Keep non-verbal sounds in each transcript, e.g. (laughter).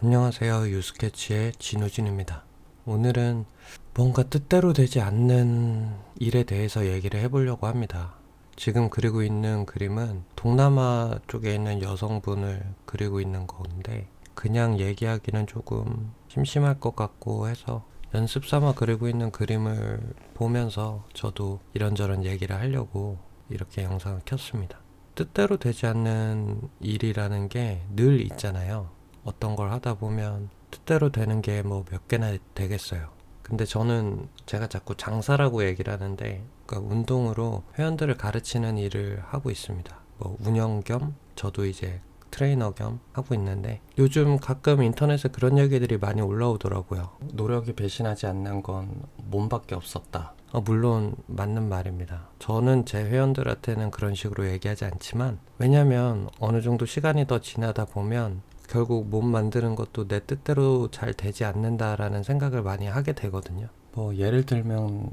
안녕하세요 유스케치의 진우진입니다 오늘은 뭔가 뜻대로 되지 않는 일에 대해서 얘기를 해보려고 합니다 지금 그리고 있는 그림은 동남아 쪽에 있는 여성분을 그리고 있는 건데 그냥 얘기하기는 조금 심심할 것 같고 해서 연습 삼아 그리고 있는 그림을 보면서 저도 이런저런 얘기를 하려고 이렇게 영상을 켰습니다 뜻대로 되지 않는 일이라는 게 늘 있잖아요 어떤 걸 하다 보면 뜻대로 되는 게 뭐 몇 개나 되겠어요. 근데 저는 제가 자꾸 장사라고 얘기를 하는데 그러니까 운동으로 회원들을 가르치는 일을 하고 있습니다. 뭐 운영 겸 저도 이제 트레이너 겸 하고 있는데 요즘 가끔 인터넷에 그런 얘기들이 많이 올라오더라고요. 노력이 배신하지 않는 건 몸밖에 없었다. 어, 물론 맞는 말입니다. 저는 제 회원들한테는 그런 식으로 얘기하지 않지만 왜냐면 하 어느 정도 시간이 더 지나다 보면 결국 몸 만드는 것도 내 뜻대로 잘 되지 않는다라는 생각을 많이 하게 되거든요. 뭐 예를 들면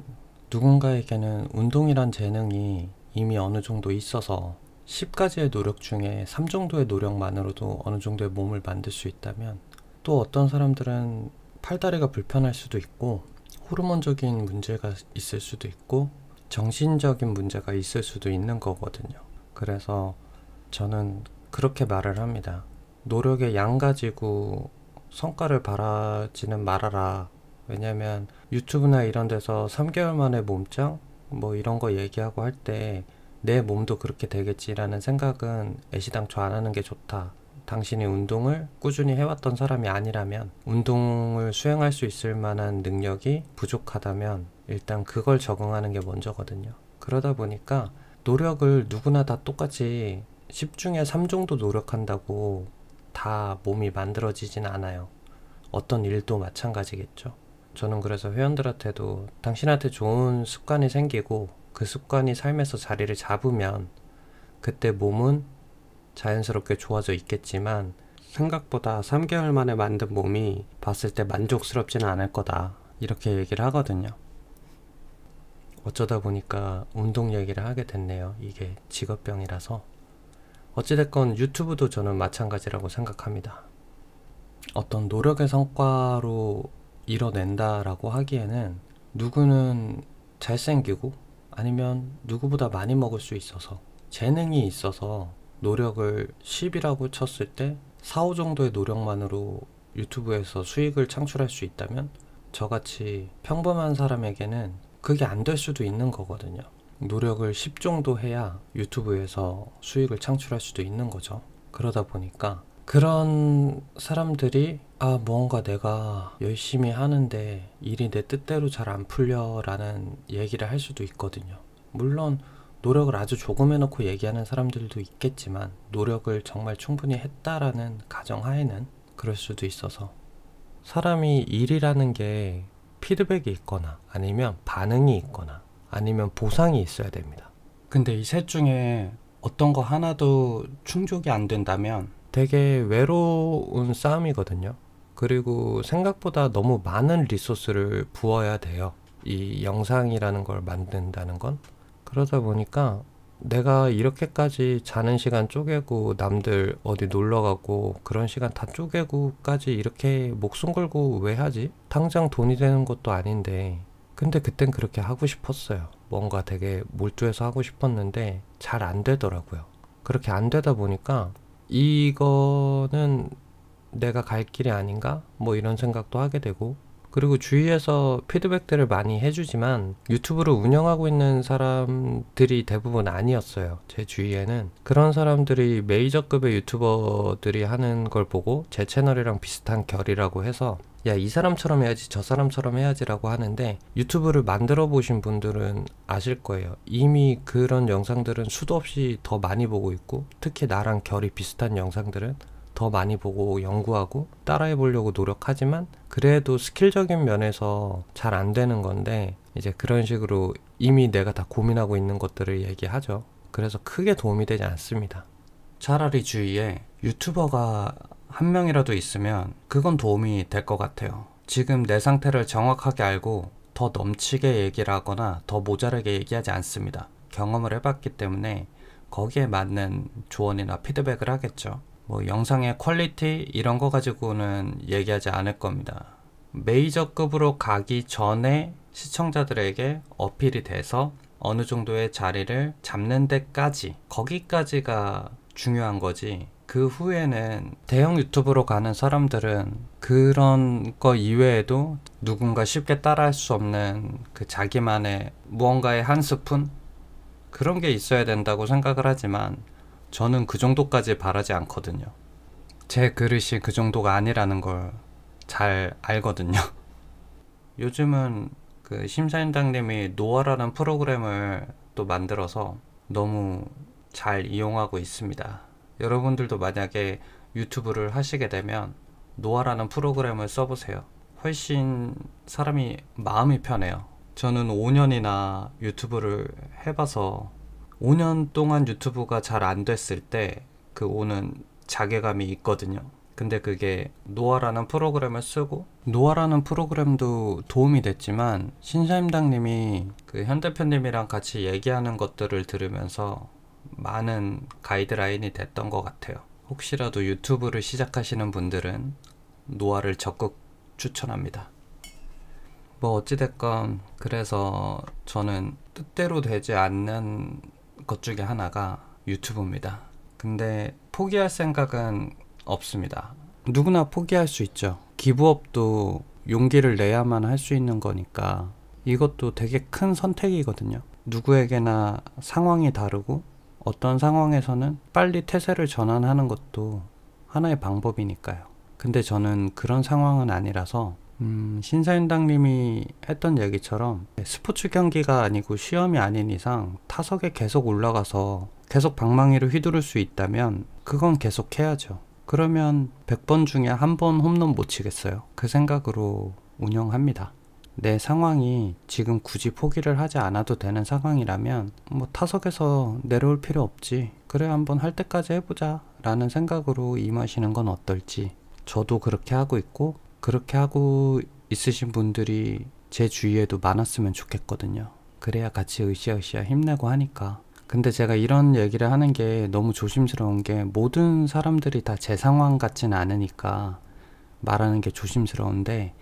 누군가에게는 운동이란 재능이 이미 어느 정도 있어서 10가지의 노력 중에 3 정도의 노력만으로도 어느 정도의 몸을 만들 수 있다면 또 어떤 사람들은 팔다리가 불편할 수도 있고 호르몬적인 문제가 있을 수도 있고 정신적인 문제가 있을 수도 있는 거거든요. 그래서 저는 그렇게 말을 합니다. 노력의 양 가지고 성과를 바라지는 말아라. 왜냐면 유튜브나 이런 데서 3개월 만에 몸짱? 뭐 이런 거 얘기하고 할 때 내 몸도 그렇게 되겠지라는 생각은 애시당초 안 하는 게 좋다. 당신이 운동을 꾸준히 해왔던 사람이 아니라면 운동을 수행할 수 있을 만한 능력이 부족하다면 일단 그걸 적응하는 게 먼저거든요. 그러다 보니까 노력을 누구나 다 똑같이 10 중에 3 정도 노력한다고 다 몸이 만들어지진 않아요. 어떤 일도 마찬가지겠죠. 저는 그래서 회원들한테도 당신한테 좋은 습관이 생기고 그 습관이 삶에서 자리를 잡으면 그때 몸은 자연스럽게 좋아져 있겠지만 생각보다 3개월 만에 만든 몸이 봤을 때 만족스럽지는 않을 거다. 이렇게 얘기를 하거든요. 어쩌다 보니까 운동 얘기를 하게 됐네요. 이게 직업병이라서. 어찌됐건 유튜브도 저는 마찬가지라고 생각합니다. 어떤 노력의 성과로 이뤄낸다라고 하기에는 누구는 잘생기고 아니면 누구보다 많이 먹을 수 있어서 재능이 있어서 노력을 10이라고 쳤을 때 4, 5 정도의 노력만으로 유튜브에서 수익을 창출할 수 있다면 저같이 평범한 사람에게는 그게 안 될 수도 있는 거거든요. 노력을 10 정도 해야 유튜브에서 수익을 창출할 수도 있는 거죠. 그러다 보니까 그런 사람들이 아 뭔가 내가 열심히 하는데 일이 내 뜻대로 잘 안 풀려라는 얘기를 할 수도 있거든요. 물론 노력을 아주 조금 해놓고 얘기하는 사람들도 있겠지만 노력을 정말 충분히 했다라는 가정하에는 그럴 수도 있어서 사람이 일이라는 게 피드백이 있거나 아니면 반응이 있거나 아니면 보상이 있어야 됩니다. 근데 이 셋 중에 어떤 거 하나도 충족이 안 된다면 되게 외로운 싸움이거든요. 그리고 생각보다 너무 많은 리소스를 부어야 돼요. 이 영상이라는 걸 만든다는 건. 그러다 보니까 내가 이렇게까지 자는 시간 쪼개고 남들 어디 놀러 가고 그런 시간 다 쪼개고까지 이렇게 목숨 걸고 왜 하지? 당장 돈이 되는 것도 아닌데 근데 그땐 그렇게 하고 싶었어요. 뭔가 되게 몰두해서 하고 싶었는데 잘 안 되더라고요. 그렇게 안 되다 보니까 이거는 내가 갈 길이 아닌가? 뭐 이런 생각도 하게 되고 그리고 주위에서 피드백들을 많이 해주지만 유튜브를 운영하고 있는 사람들이 대부분 아니었어요. 제 주위에는. 그런 사람들이 메이저급의 유튜버들이 하는 걸 보고 제 채널이랑 비슷한 결이라고 해서 야, 이 사람처럼 해야지, 저 사람처럼 해야지라고 하는데 유튜브를 만들어 보신 분들은 아실 거예요. 이미 그런 영상들은 수도 없이 더 많이 보고 있고 특히 나랑 결이 비슷한 영상들은 더 많이 보고 연구하고 따라해 보려고 노력하지만 그래도 스킬적인 면에서 잘 안 되는 건데 이제 그런 식으로 이미 내가 다 고민하고 있는 것들을 얘기하죠. 그래서 크게 도움이 되지 않습니다. 차라리 주위에 유튜버가 한 명이라도 있으면 그건 도움이 될 것 같아요. 지금 내 상태를 정확하게 알고 더 넘치게 얘기를 하거나 더모자르게 얘기하지 않습니다. 경험을 해봤기 때문에 거기에 맞는 조언이나 피드백을 하겠죠. 뭐 영상의 퀄리티 이런 거 가지고는 얘기하지 않을 겁니다. 메이저급으로 가기 전에 시청자들에게 어필이 돼서 어느 정도의 자리를 잡는 데까지 거기까지가 중요한 거지 그 후에는 대형 유튜브로 가는 사람들은 그런 거 이외에도 누군가 쉽게 따라할 수 없는 그 자기만의 무언가의 한 스푼? 그런 게 있어야 된다고 생각을 하지만 저는 그 정도까지 바라지 않거든요. 제 그릇이 그 정도가 아니라는 걸 잘 알거든요. (laughs) 요즘은 그 심사인당님이 노화라는 프로그램을 또 만들어서 너무 잘 이용하고 있습니다. 여러분들도 만약에 유튜브를 하시게 되면 노아라는 프로그램을 써보세요. 훨씬 사람이 마음이 편해요. 저는 5년이나 유튜브를 해봐서 5년 동안 유튜브가 잘 안 됐을 때 그 오는 자괴감이 있거든요. 근데 그게 노아라는 프로그램을 쓰고 노아라는 프로그램도 도움이 됐지만 신사임당님이 그 현대표님이랑 같이 얘기하는 것들을 들으면서 많은 가이드라인이 됐던 것 같아요. 혹시라도 유튜브를 시작하시는 분들은 노화를 적극 추천합니다. 뭐 어찌됐건 그래서 저는 뜻대로 되지 않는 것 중에 하나가 유튜브입니다. 근데 포기할 생각은 없습니다. 누구나 포기할 수 있죠. 기부업도 용기를 내야만 할 수 있는 거니까 이것도 되게 큰 선택이거든요. 누구에게나 상황이 다르고 어떤 상황에서는 빨리 태세를 전환하는 것도 하나의 방법이니까요. 근데 저는 그런 상황은 아니라서 음, 신사임당님이 했던 얘기처럼 스포츠 경기가 아니고 시험이 아닌 이상 타석에 계속 올라가서 계속 방망이를 휘두를 수 있다면 그건 계속 해야죠. 그러면 100번 중에 한 번 홈런 못 치겠어요. 그 생각으로 운영합니다. 내 상황이 지금 굳이 포기를 하지 않아도 되는 상황이라면 뭐 타석에서 내려올 필요 없지. 그래 한번 할 때까지 해보자 라는 생각으로 임하시는 건 어떨지. 저도 그렇게 하고 있고 그렇게 하고 있으신 분들이 제 주위에도 많았으면 좋겠거든요. 그래야 같이 으쌰으쌰 힘내고 하니까. 근데 제가 이런 얘기를 하는 게 너무 조심스러운 게 모든 사람들이 다 제 상황 같진 않으니까 말하는 게 조심스러운데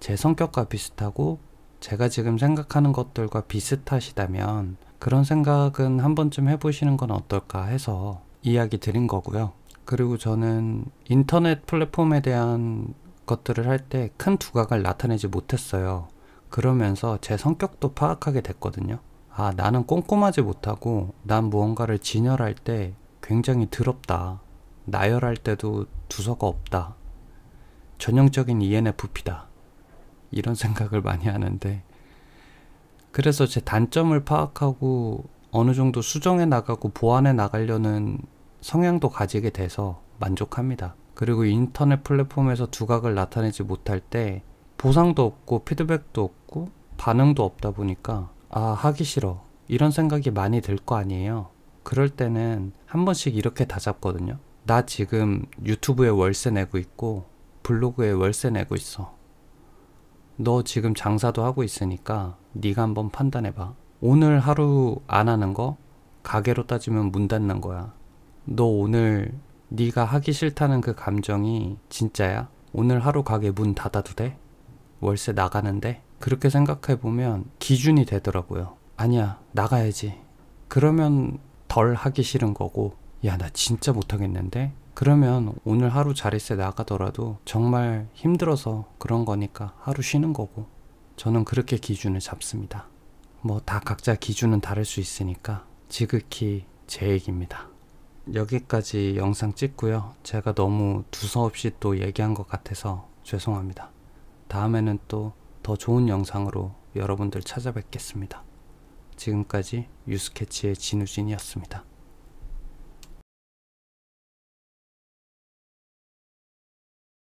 제 성격과 비슷하고 제가 지금 생각하는 것들과 비슷하시다면 그런 생각은 한 번쯤 해보시는 건 어떨까 해서 이야기 드린 거고요. 그리고 저는 인터넷 플랫폼에 대한 것들을 할 때 큰 두각을 나타내지 못했어요. 그러면서 제 성격도 파악하게 됐거든요. 아, 나는 꼼꼼하지 못하고 난 무언가를 진열할 때 굉장히 더럽다. 나열할 때도 두서가 없다. 전형적인 ENFP다. 이런 생각을 많이 하는데 그래서 제 단점을 파악하고 어느 정도 수정해 나가고 보완해 나가려는 성향도 가지게 돼서 만족합니다. 그리고 인터넷 플랫폼에서 두각을 나타내지 못할 때 보상도 없고 피드백도 없고 반응도 없다 보니까 아 하기 싫어 이런 생각이 많이 들 거 아니에요. 그럴 때는 한 번씩 이렇게 다 잡거든요. 나 지금 유튜브에 월세 내고 있고 블로그에 월세 내고 있어. 너 지금 장사도 하고 있으니까 네가 한번 판단해 봐. 오늘 하루 안 하는 거 가게로 따지면 문 닫는 거야. 너 오늘 네가 하기 싫다는 그 감정이 진짜야? 오늘 하루 가게 문 닫아도 돼? 월세 나가는데? 그렇게 생각해 보면 기준이 되더라고요. 아니야, 나가야지. 그러면 덜 하기 싫은 거고, 야, 나 진짜 못하겠는데? 그러면 오늘 하루 자릿세 나가더라도 정말 힘들어서 그런 거니까 하루 쉬는 거고 저는 그렇게 기준을 잡습니다. 뭐 다 각자 기준은 다를 수 있으니까 지극히 제 얘기입니다. 여기까지 영상 찍고요. 제가 너무 두서없이 또 얘기한 것 같아서 죄송합니다. 다음에는 또 더 좋은 영상으로 여러분들 찾아뵙겠습니다. 지금까지 유스케치의 진우진이었습니다.